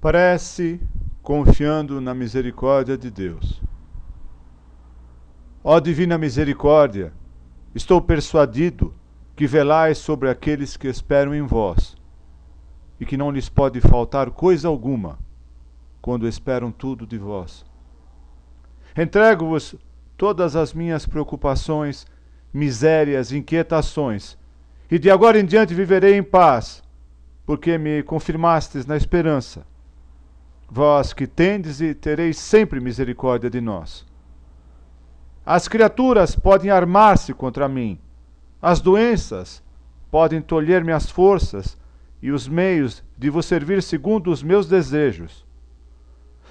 Prece confiando na misericórdia de Deus. Ó divina misericórdia, estou persuadido que velais sobre aqueles que esperam em vós, e que não lhes pode faltar coisa alguma quando esperam tudo de vós. Entrego-vos todas as minhas preocupações, misérias, inquietações, e de agora em diante viverei em paz, porque me confirmastes na esperança vós que tendes e tereis sempre misericórdia de nós. As criaturas podem armar-se contra mim, as doenças podem tolher-me as forças e os meios de vos servir segundo os meus desejos.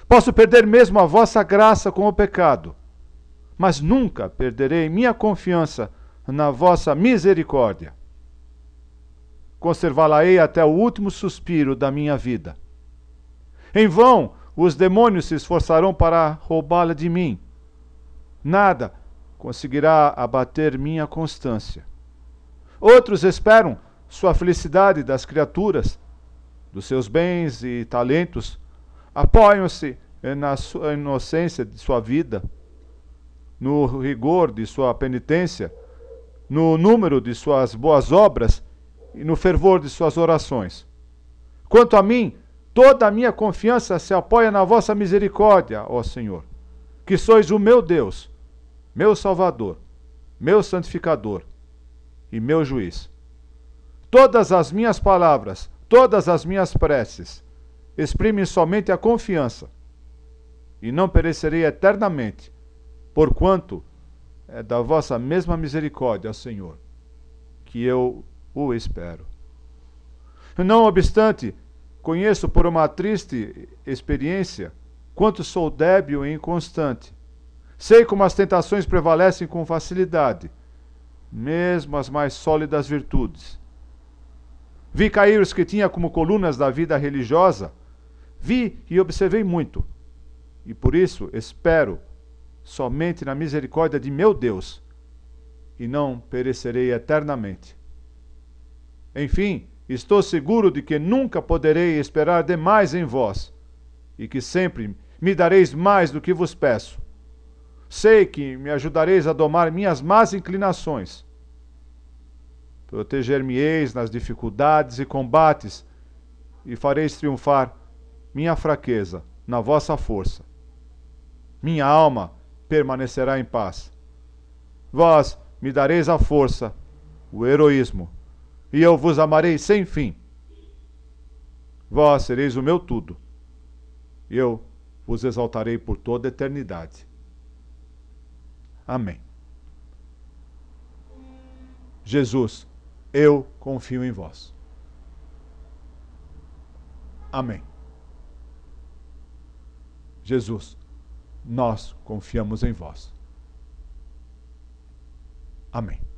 Posso perder mesmo a vossa graça com o pecado, mas nunca perderei minha confiança na vossa misericórdia. Conservá-la-ei até o último suspiro da minha vida. Em vão os demônios se esforçarão para roubá-la de mim. Nada conseguirá abater minha constância. Outros esperam sua felicidade das criaturas, dos seus bens e talentos, apoiam-se na inocência de sua vida, no rigor de sua penitência, no número de suas boas obras e no fervor de suas orações. Quanto a mim, Toda a minha confiança se apoia na vossa misericórdia, ó Senhor, que sois o meu Deus, meu Salvador, meu Santificador e meu Juiz. Todas as minhas palavras, todas as minhas preces exprimem somente a confiança, e não perecerei eternamente, porquanto é da vossa mesma misericórdia, Senhor, que eu o espero. Não obstante, Conheço por uma triste experiência quanto sou débil e inconstante. Sei como as tentações prevalecem com facilidade, mesmo as mais sólidas virtudes. Vi cair os que tinha como colunas da vida religiosa, vi e observei muito, e por isso espero somente na misericórdia de meu Deus, e não perecerei eternamente. Enfim, Estou seguro de que nunca poderei esperar demais em vós, e que sempre me dareis mais do que vos peço. Sei que me ajudareis a domar minhas más inclinações. Proteger-me-eis nas dificuldades e combates, e fareis triunfar minha fraqueza na vossa força. Minha alma permanecerá em paz. Vós me dareis a força, o heroísmo e eu vos amarei sem fim. Vós sereis o meu tudo, e eu vos exaltarei por toda a eternidade. Amém. Jesus, eu confio em vós. Amém. Jesus, nós confiamos em vós. Amém.